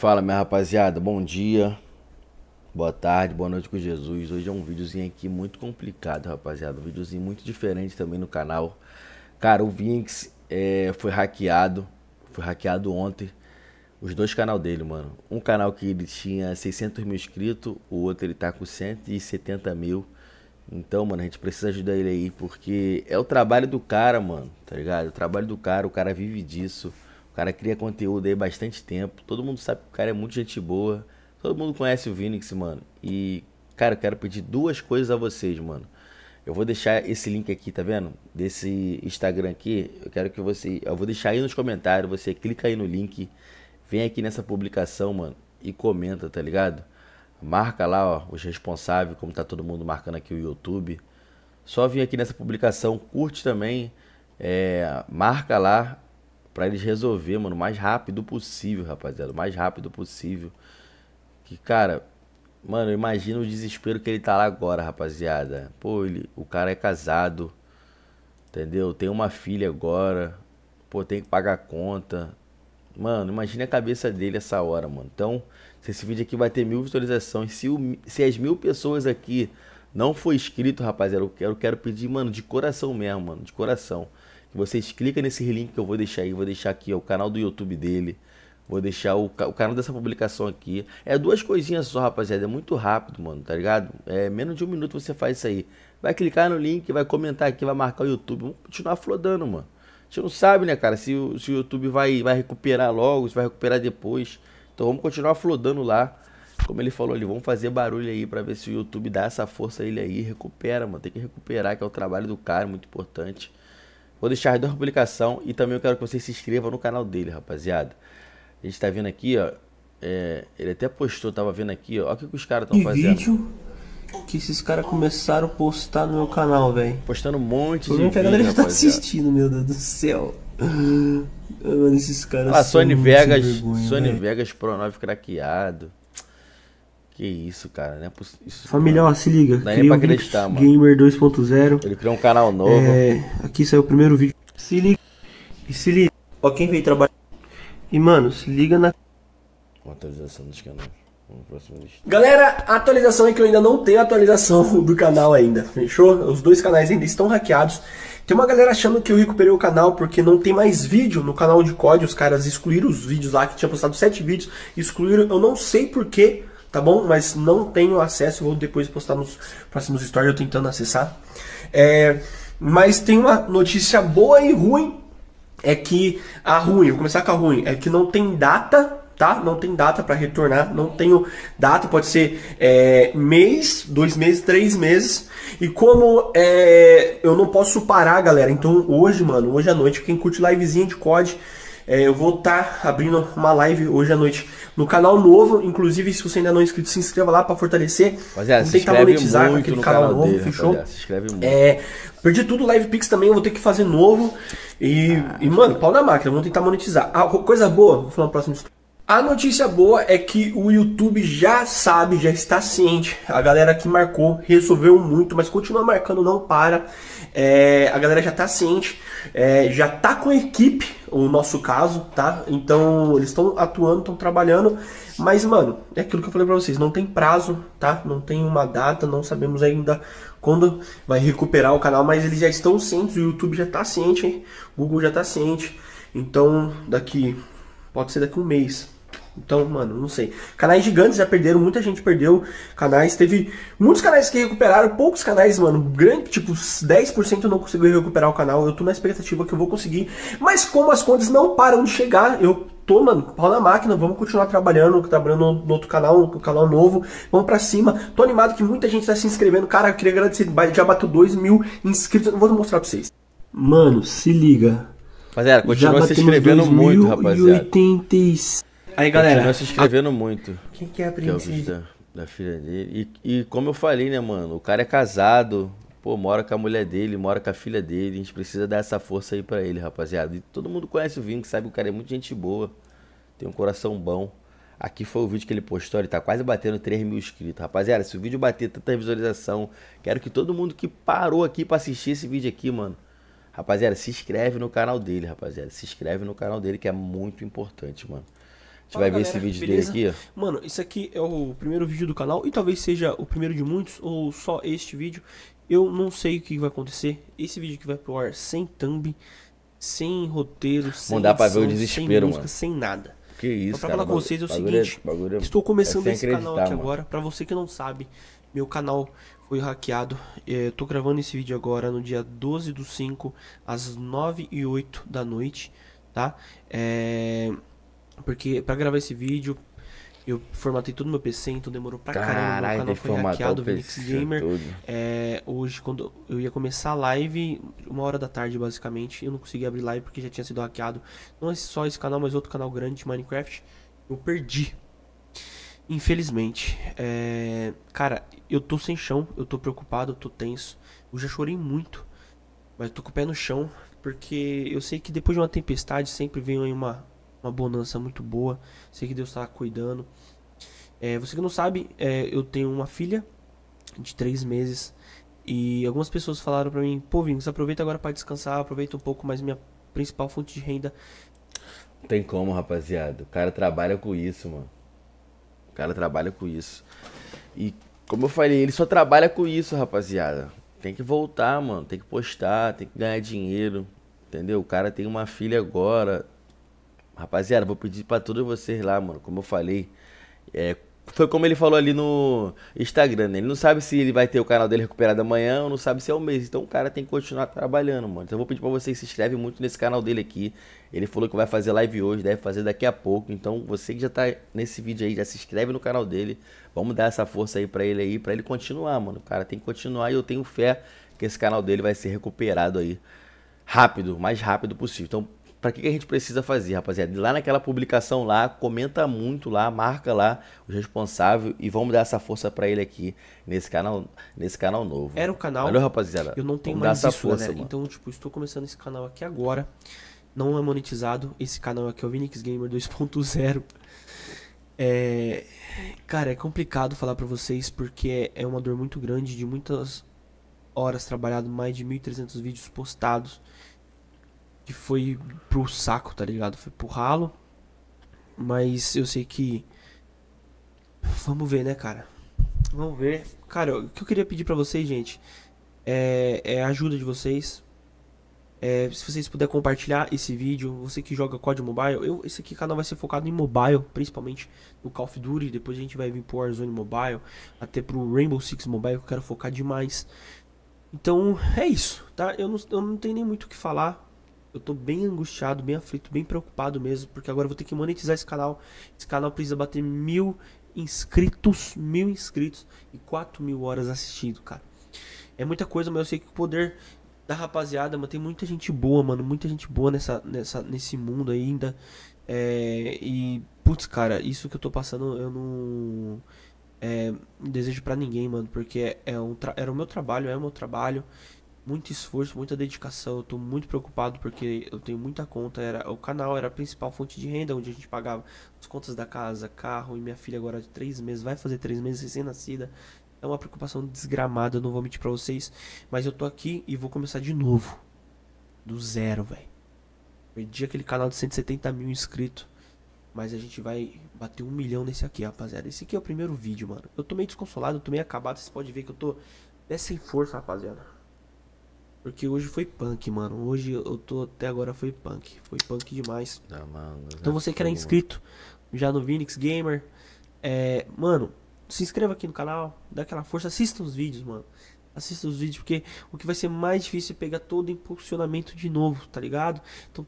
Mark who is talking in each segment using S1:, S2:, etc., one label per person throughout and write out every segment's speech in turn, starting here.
S1: Fala, minha rapaziada, bom dia, boa tarde, boa noite com Jesus. Hoje é um videozinho aqui muito complicado, rapaziada. Um videozinho muito diferente também no canal. Cara, o Vinx é, foi hackeado, foi hackeado ontem. Os dois canal dele, mano. Um canal que ele tinha 600 mil inscritos, o outro ele tá com 170 mil. Então, mano, a gente precisa ajudar ele aí, porque é o trabalho do cara, mano, tá ligado? É o trabalho do cara, o cara vive disso cara cria conteúdo aí bastante tempo. Todo mundo sabe que o cara é muito gente boa. Todo mundo conhece o Vinix, mano. E, cara, eu quero pedir duas coisas a vocês, mano. Eu vou deixar esse link aqui, tá vendo? Desse Instagram aqui. Eu quero que você. Eu vou deixar aí nos comentários. Você clica aí no link. Vem aqui nessa publicação, mano. E comenta, tá ligado? Marca lá, ó, os responsáveis, como tá todo mundo marcando aqui o YouTube. Só vem aqui nessa publicação, curte também. É, marca lá para eles resolver, mano, o mais rápido possível, rapaziada, o mais rápido possível. Que cara, mano, imagina o desespero que ele tá lá agora, rapaziada. Pô, ele, o cara é casado, entendeu? Tem uma filha agora, pô, tem que pagar conta. Mano, imagina a cabeça dele essa hora, mano. Então, se esse vídeo aqui vai ter mil visualizações, se, o, se as mil pessoas aqui não for inscrito, rapaziada, eu quero, quero pedir, mano, de coração mesmo, mano, de coração. Vocês clicam nesse link que eu vou deixar aí, vou deixar aqui ó, o canal do YouTube dele. Vou deixar o, o, canal dessa publicação aqui. É duas coisinhas só, rapaziada. É muito rápido, mano, tá ligado? É menos de um minuto você faz isso aí. Vai clicar no link, vai comentar aqui, vai marcar o YouTube. Vamos continuar flodando, mano. A gente não sabe, né, cara, se, o, se o YouTube vai, vai recuperar logo, se vai recuperar depois. Então vamos continuar flodando lá. Como ele falou ali, vamos fazer barulho aí pra ver se o YouTube dá essa força a ele aí. Recupera, mano. Tem que recuperar, que é o trabalho do cara, muito importante. Vou deixar as duas publicações e também eu quero que você se inscreva no canal dele, rapaziada. A gente tá vendo aqui, ó. É, ele até postou, tava vendo aqui, ó. Olha o que, os caras estão fazendo.
S2: vídeo que esses caras começaram a postar no meu canal, velho. Postando um monte de vídeo, galera tá assistindo,
S1: meu Deus do céu. Ah, mano, esses caras ah, Sony Vegas, vergonha, Sony véio. Vegas Pro 9 craqueado. Que isso, cara, né? Isso, Familiar, mano. se liga. Daí é nem pra acreditar, mano. Gamer
S2: 2.0.
S1: Ele criou um canal novo. É,
S2: aqui saiu o primeiro vídeo. Se liga. E se liga. Ó, quem veio trabalhar. E, mano, se liga na.
S1: Uma atualização dos é canais.
S2: Galera, atualização é que eu ainda não tenho atualização do canal ainda, fechou? Os dois canais ainda estão hackeados. Tem uma galera achando que eu recuperei o canal porque não tem mais vídeo no canal de código os caras excluíram os vídeos lá, que tinha postado sete vídeos, excluíram, eu não sei porquê, tá bom? Mas não tenho acesso, vou depois postar nos próximos stories eu tentando acessar. É, mas tem uma notícia boa e ruim, é que a ruim, vou começar com a ruim, é que não tem data, tá? Não tem data para retornar, não tenho data, pode ser é, mês, dois meses, três meses. E como é, eu não posso parar, galera, então hoje, mano, hoje à noite, quem curte livezinha de COD, é, eu vou estar tá abrindo uma live hoje à noite no canal novo. Inclusive, se você ainda não é inscrito, se inscreva lá para fortalecer. Rapaziada, Vamos tentar monetizar com aquele canal, canal novo, dele, fechou? se
S1: inscreve muito. É,
S2: perdi tudo, Live Pix também, eu vou ter que fazer novo. E, ah, e mano, pau na máquina, vamos tentar monetizar. Ah, coisa boa, vou falar no próximo história. A notícia boa é que o YouTube já sabe, já está ciente. A galera que marcou resolveu muito, mas continua marcando, não para. É, a galera já tá ciente, é, já tá com a equipe, o nosso caso, tá? Então eles estão atuando, estão trabalhando, mas mano, é aquilo que eu falei pra vocês, não tem prazo, tá? Não tem uma data, não sabemos ainda quando vai recuperar o canal, mas eles já estão cientes, o YouTube já tá ciente, hein? o Google já tá ciente, então daqui, pode ser daqui um mês, então, mano, não sei. Canais gigantes já perderam, muita gente perdeu canais. Teve muitos canais que recuperaram, poucos canais, mano. Grande, tipo, 10% não conseguiu recuperar o canal. Eu tô na expectativa que eu vou conseguir. Mas como as contas não param de chegar, eu tô, mano, pau na máquina, vamos continuar trabalhando, trabalhando no outro canal, no canal novo, vamos pra cima. Tô animado que muita gente tá se inscrevendo. Cara, eu queria agradecer, já bateu 2 mil inscritos. Vou mostrar pra vocês. Mano, se liga.
S1: Rapaziada, continua se inscrevendo muito, rapaziada.
S2: 86. Aí, galera. Continua se inscrevendo
S1: a... muito. Quem que é a princesa? Que é da, da, filha dele. E, e como eu falei, né, mano? O cara é casado, pô, mora com a mulher dele, mora com a filha dele. A gente precisa dar essa força aí para ele, rapaziada. E todo mundo conhece o Vinho, que sabe? O cara é muito gente boa, tem um coração bom. Aqui foi o vídeo que ele postou, ele tá quase batendo 3 mil inscritos. Rapaziada, se o vídeo bater tanta visualização, quero que todo mundo que parou aqui para assistir esse vídeo aqui, mano. Rapaziada, se inscreve no canal dele, rapaziada. Se inscreve no canal dele que é muito importante, mano gente vai ver esse vídeo beleza? dele aqui,
S2: ó. Mano, isso aqui é o
S1: primeiro vídeo do canal e talvez seja o primeiro de muitos ou só
S2: este vídeo. Eu não sei o que vai acontecer. Esse vídeo que vai pro ar sem thumb, sem roteiro, sem não dá pra ver o desespero, sem música, mano. sem nada. Que isso, então, Pra cara, falar com vocês é o é- seguinte, é estou começando é esse canal aqui mano. agora. Pra você que não sabe, meu canal foi hackeado. É, estou tô gravando esse vídeo agora no dia 12 do 5, às 9 e 8 da noite, tá? É... Porque para gravar esse vídeo, eu formatei todo meu PC, então demorou pra caramba. Caralho, o canal foi hackeado, o Vinix Gamer. É, hoje, quando eu ia começar a live, uma hora da tarde, basicamente, eu não consegui abrir live porque já tinha sido hackeado. Não é só esse canal, mas outro canal grande de Minecraft. Eu perdi. Infelizmente. É, cara, eu tô sem chão, eu tô preocupado, eu tô tenso. Eu já chorei muito, mas tô com o pé no chão. Porque eu sei que depois de uma tempestade sempre vem uma, uma bonança muito boa. Sei que Deus está cuidando. É, você que não sabe, é, eu tenho uma filha de três meses. E algumas pessoas falaram para mim, pô, Vinícius, aproveita agora para descansar, aproveita um pouco mais minha
S1: principal fonte de renda. tem como, rapaziada. O cara trabalha com isso, mano. O cara trabalha com isso. E como eu falei, ele só trabalha com isso, rapaziada. Tem que voltar, mano. Tem que postar, tem que ganhar dinheiro. Entendeu? O cara tem uma filha agora, Rapaziada, vou pedir para todos vocês lá, mano. Como eu falei, é, foi como ele falou ali no Instagram, né? Ele não sabe se ele vai ter o canal dele recuperado amanhã ou não sabe se é o um mês. Então o cara tem que continuar trabalhando, mano. Então eu vou pedir pra vocês se inscreve muito nesse canal dele aqui. Ele falou que vai fazer live hoje, deve fazer daqui a pouco. Então você que já tá nesse vídeo aí, já se inscreve no canal dele. Vamos dar essa força aí pra ele aí, pra ele continuar, mano. O cara tem que continuar e eu tenho fé que esse canal dele vai ser recuperado aí rápido, mais rápido possível. Então para que, que, a gente precisa fazer, rapaziada? Lá naquela publicação lá, comenta muito lá, marca lá o responsável e vamos dar essa força para ele aqui nesse canal, nesse canal novo. Era o canal. Valeu, rapaziada. Eu não tenho vamos mais essa isso, força, galera. Né? Mano.
S2: Então, tipo, estou começando esse canal aqui agora. Não é monetizado. Esse canal aqui é o Vinix Gamer 2.0. É... Cara, é complicado falar para vocês porque é, é uma dor muito grande de muitas horas trabalhado, mais de 1.300 vídeos postados que foi pro saco, tá ligado? Foi pro ralo. Mas eu sei que. Vamos ver, né, cara? Vamos ver. Cara, o que eu queria pedir para vocês, gente, é, é, a ajuda de vocês. É, se vocês puderem compartilhar esse vídeo, você que joga COD Mobile, eu, esse aqui canal vai ser focado em mobile, principalmente no Call of Duty. Depois a gente vai vir pro Warzone Mobile, até pro Rainbow Six Mobile, que eu quero focar demais. Então é isso, tá? Eu não, eu não tenho nem muito o que falar eu tô bem angustiado, bem aflito, bem preocupado mesmo, porque agora eu vou ter que monetizar esse canal. Esse canal precisa bater mil inscritos, mil inscritos e quatro mil horas assistido, cara. É muita coisa, mas eu sei que o poder da rapaziada, mano, tem muita gente boa, mano, muita gente boa nessa, nessa, nesse mundo ainda. É, e, putz, cara, isso que eu tô passando, eu não é, desejo para ninguém, mano, porque é, é um era o meu trabalho, é o meu trabalho muito esforço, muita dedicação. Eu tô muito preocupado porque eu tenho muita conta. Era, o canal era a principal fonte de renda onde a gente pagava as contas da casa, carro e minha filha agora de três meses, vai fazer três meses recém-nascida. É uma preocupação desgramada, eu não vou mentir pra vocês. Mas eu tô aqui e vou começar de novo. Do zero, velho. Perdi aquele canal de 170 mil inscritos. Mas a gente vai bater um milhão nesse aqui, rapaziada. Esse aqui é o primeiro vídeo, mano. Eu tô meio desconsolado, eu tô meio acabado. Vocês podem ver que eu tô sem força, rapaziada. Porque hoje foi punk, mano. Hoje eu tô até agora foi punk. Foi punk demais. Não, ah, mano, então você que era inscrito já no Vinix Gamer, é, mano, se inscreva aqui no canal, dá aquela força, assista os vídeos, mano. Assista os vídeos, porque o que vai ser mais difícil é pegar todo o impulsionamento de novo, tá ligado? Então,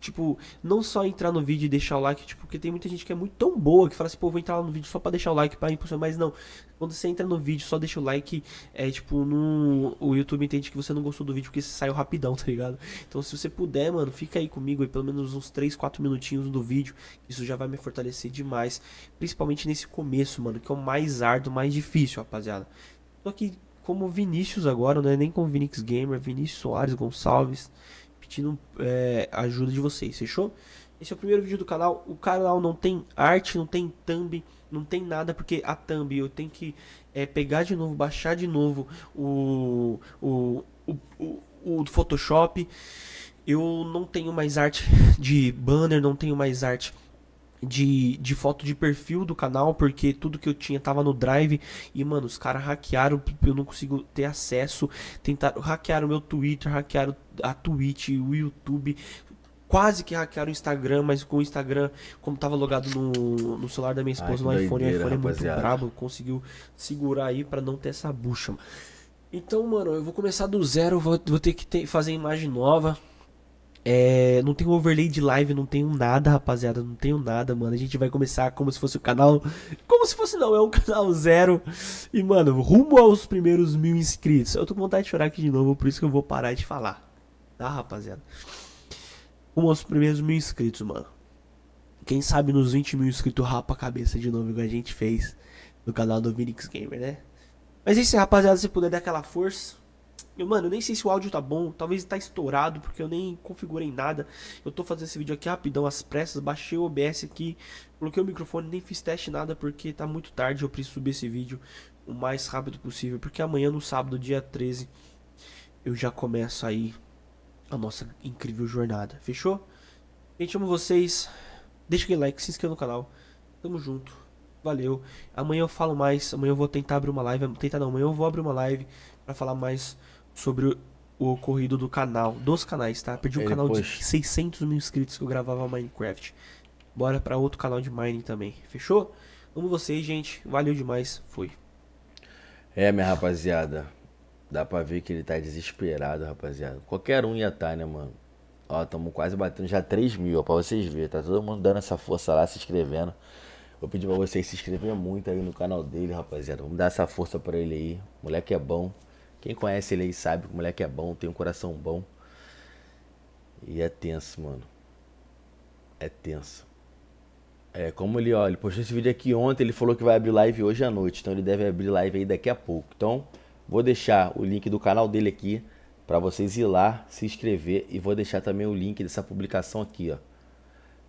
S2: tipo, não só entrar no vídeo e deixar o like, tipo, porque tem muita gente que é muito tão boa que fala assim, pô, vou entrar lá no vídeo só para deixar o like para impulsionar, mas não. Quando você entra no vídeo, só deixa o like, é tipo, no o YouTube entende que você não gostou do vídeo porque saiu rapidão, tá ligado? Então, se você puder, mano, fica aí comigo aí pelo menos uns 3, 4 minutinhos do vídeo, isso já vai me fortalecer demais, principalmente nesse começo, mano, que é o mais árduo, mais difícil, rapaziada. Tô aqui como Vinícius agora, né nem com Vinix Gamer, Vinícius Soares Gonçalves pedindo é, ajuda de vocês, fechou? Esse é o primeiro vídeo do canal. O canal não tem arte, não tem thumb, não tem nada, porque a thumb eu tenho que é, pegar de novo, baixar de novo o, o, o, o, o Photoshop. Eu não tenho mais arte de banner, não tenho mais arte de, de foto de perfil do canal, porque tudo que eu tinha tava no drive. E, mano, os caras hackearam, eu não consigo ter acesso. Tentaram hackear o meu Twitter, hackearam a Twitch, o YouTube. Quase que hackearam o Instagram, mas com o Instagram, como tava logado no, no celular da minha esposa, Ai, no iPhone, o iPhone é muito brabo, conseguiu segurar aí para não ter essa bucha. Mano. Então, mano, eu vou começar do zero, vou, vou ter que ter, fazer imagem nova, é, não tem um overlay de live, não tenho nada, rapaziada. Não tenho nada, mano. A gente vai começar como se fosse o canal. Como se fosse, não, é um canal zero. E, mano, rumo aos primeiros mil inscritos. Eu tô com vontade de chorar aqui de novo, por isso que eu vou parar de falar. Tá, rapaziada? Rumo aos primeiros mil inscritos, mano. Quem sabe nos 20 mil inscritos rapa a cabeça de novo, igual a gente fez no canal do Vinix Gamer, né? Mas é isso, rapaziada. Se puder dar aquela força. Eu, mano, eu nem sei se o áudio tá bom, talvez tá estourado, porque eu nem configurei nada. Eu tô fazendo esse vídeo aqui rapidão, às pressas, baixei o OBS aqui, coloquei o microfone, nem fiz teste nada, porque tá muito tarde, eu preciso subir esse vídeo o mais rápido possível, porque amanhã, no sábado, dia 13, eu já começo aí a nossa incrível jornada, fechou? Gente, amo vocês, deixa aquele like, se inscreva no canal, tamo junto. Valeu. Amanhã eu falo mais. Amanhã eu vou tentar abrir uma live. Tentar não, amanhã eu vou abrir uma live para falar mais sobre o ocorrido do canal, dos canais, tá? Perdi um Ele é, canal poxa. de 600 mil inscritos que eu gravava Minecraft. Bora para outro canal de mining também, fechou? Amo vocês, gente. Valeu demais. Fui.
S1: É, minha rapaziada. Dá pra ver que ele tá desesperado, rapaziada. Qualquer um ia tá, né, mano? Ó, tamo quase batendo já 3 mil, ó, pra vocês verem. Tá todo mundo dando essa força lá, se inscrevendo. Vou pedir pra vocês se inscreverem muito aí no canal dele, rapaziada. Vamos dar essa força pra ele aí. moleque é bom. Quem conhece ele aí sabe que o moleque é bom, tem um coração bom. E é tenso, mano. É tenso. É, como ele, olha, ele postou esse vídeo aqui ontem, ele falou que vai abrir live hoje à noite, então ele deve abrir live aí daqui a pouco. Então, vou deixar o link do canal dele aqui para vocês ir lá, se inscrever e vou deixar também o link dessa publicação aqui, ó.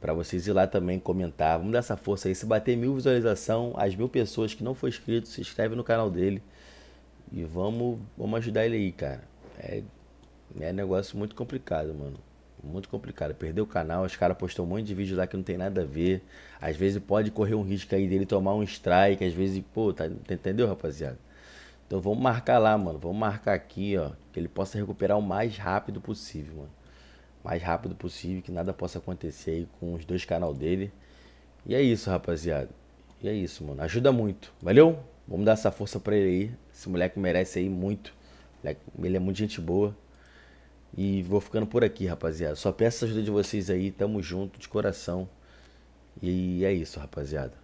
S1: Para vocês ir lá também comentar. Vamos dar essa força aí. Se bater mil visualização, as mil pessoas que não foram inscritos se inscreve no canal dele. E vamos, vamos ajudar ele aí, cara. É, é negócio muito complicado, mano. Muito complicado. Perdeu o canal, os caras postou um monte de vídeo lá que não tem nada a ver. Às vezes pode correr um risco aí dele tomar um strike, às vezes, pô, tá, tá, entendeu, rapaziada? Então vamos marcar lá, mano. Vamos marcar aqui, ó. Que ele possa recuperar o mais rápido possível, mano. Mais rápido possível, que nada possa acontecer aí com os dois canal dele. E é isso, rapaziada. E é isso, mano. Ajuda muito. Valeu? Vamos dar essa força para ele aí. Esse moleque merece aí muito. Ele é muito gente boa. E vou ficando por aqui, rapaziada. Só peço a ajuda de vocês aí. Tamo junto, de coração. E é isso, rapaziada.